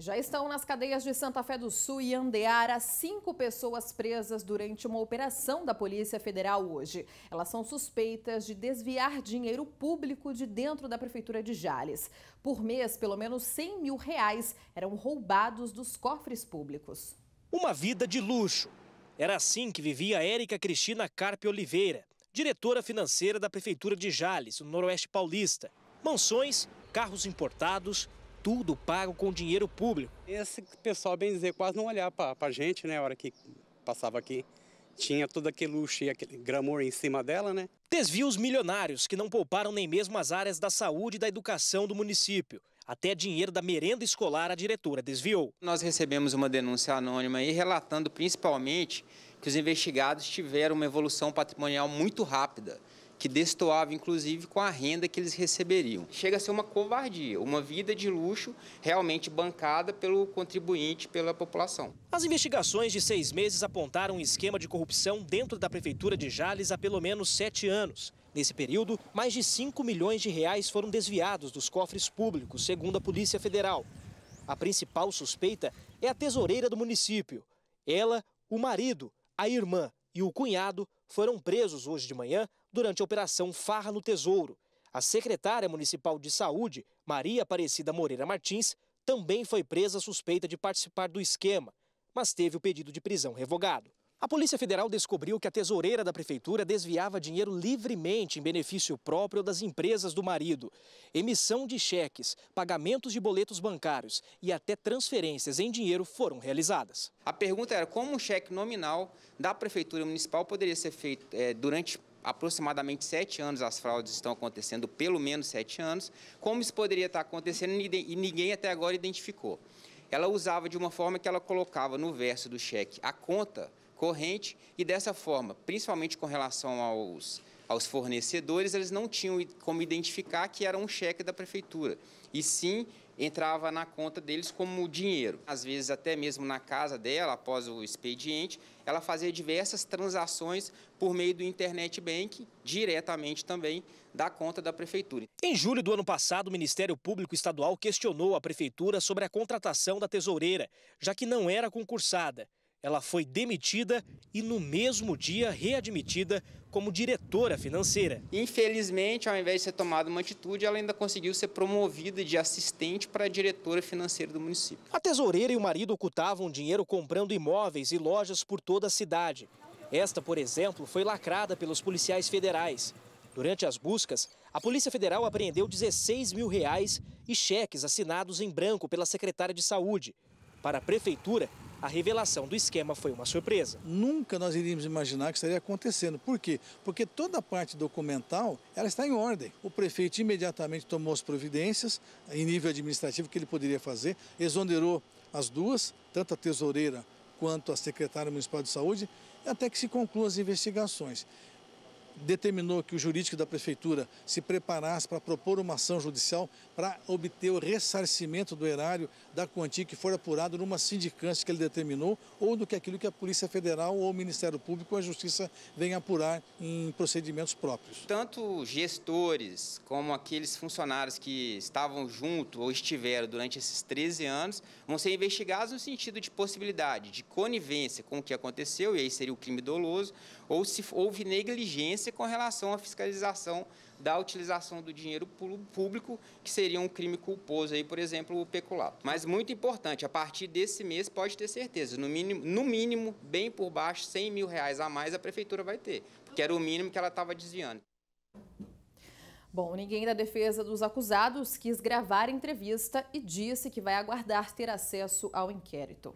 Já estão nas cadeias de Santa Fé do Sul e Andeara cinco pessoas presas durante uma operação da Polícia Federal hoje. Elas são suspeitas de desviar dinheiro público de dentro da Prefeitura de Jales. Por mês, pelo menos 100 mil reais eram roubados dos cofres públicos. Uma vida de luxo. Era assim que vivia Érica Cristina Carpe Oliveira, diretora financeira da Prefeitura de Jales, no Noroeste Paulista. Mansões, carros importados, tudo pago com dinheiro público. Esse pessoal, bem dizer, quase não olhava para a gente, né, a hora que passava aqui. Tinha todo aquele luxo e aquele glamour em cima dela, né? Desvios milionários que não pouparam nem mesmo as áreas da saúde e da educação do município. Até dinheiro da merenda escolar a diretora desviou. Nós recebemos uma denúncia anônima aí relatando principalmente que os investigados tiveram uma evolução patrimonial muito rápida que destoava inclusive com a renda que eles receberiam. Chega a ser uma covardia, uma vida de luxo realmente bancada pelo contribuinte, pela população. As investigações de seis meses apontaram um esquema de corrupção dentro da Prefeitura de Jales há pelo menos sete anos. Nesse período, mais de 5 milhões de reais foram desviados dos cofres públicos, segundo a Polícia Federal. A principal suspeita é a tesoureira do município. Ela, o marido, a irmã e o cunhado foram presos hoje de manhã durante a Operação Farra no Tesouro. A secretária municipal de saúde, Maria Aparecida Moreira Martins, também foi presa suspeita de participar do esquema, mas teve o pedido de prisão revogado. A Polícia Federal descobriu que a tesoureira da prefeitura desviava dinheiro livremente em benefício próprio das empresas do marido. Emissão de cheques, pagamentos de boletos bancários e até transferências em dinheiro foram realizadas. A pergunta era como um cheque nominal da prefeitura municipal poderia ser feito é, durante aproximadamente sete anos as fraudes estão acontecendo, pelo menos sete anos. Como isso poderia estar acontecendo e ninguém até agora identificou? Ela usava de uma forma que ela colocava no verso do cheque a conta corrente e dessa forma, principalmente com relação aos, aos fornecedores, eles não tinham como identificar que era um cheque da prefeitura, e sim entrava na conta deles como dinheiro. Às vezes, até mesmo na casa dela, após o expediente, ela fazia diversas transações por meio do internet bank, diretamente também da conta da prefeitura. Em julho do ano passado, o Ministério Público Estadual questionou a prefeitura sobre a contratação da tesoureira, já que não era concursada ela foi demitida e no mesmo dia readmitida como diretora financeira. Infelizmente, ao invés de ser tomada uma atitude, ela ainda conseguiu ser promovida de assistente para diretora financeira do município. A tesoureira e o marido ocultavam dinheiro comprando imóveis e lojas por toda a cidade. Esta, por exemplo, foi lacrada pelos policiais federais. Durante as buscas, a Polícia Federal apreendeu 16 mil reais e cheques assinados em branco pela secretária de Saúde. Para a Prefeitura, a revelação do esquema foi uma surpresa. Nunca nós iríamos imaginar que estaria acontecendo. Por quê? Porque toda a parte documental ela está em ordem. O prefeito imediatamente tomou as providências em nível administrativo que ele poderia fazer, exonerou as duas, tanto a tesoureira quanto a secretária municipal de saúde, até que se concluam as investigações determinou que o jurídico da prefeitura se preparasse para propor uma ação judicial para obter o ressarcimento do erário da quantia que for apurado numa sindicância que ele determinou ou do que aquilo que a Polícia Federal ou o Ministério Público ou a Justiça vem apurar em procedimentos próprios. Tanto gestores como aqueles funcionários que estavam junto ou estiveram durante esses 13 anos vão ser investigados no sentido de possibilidade de conivência com o que aconteceu, e aí seria o crime doloso, ou se houve negligência polícia com relação à fiscalização da utilização do dinheiro público, que seria um crime culposo, aí, por exemplo, o peculato. Mas muito importante, a partir desse mês pode ter certeza, no mínimo, no mínimo bem por baixo, 100 mil reais a mais a prefeitura vai ter, porque era o mínimo que ela estava desviando. Bom, ninguém da defesa dos acusados quis gravar a entrevista e disse que vai aguardar ter acesso ao inquérito.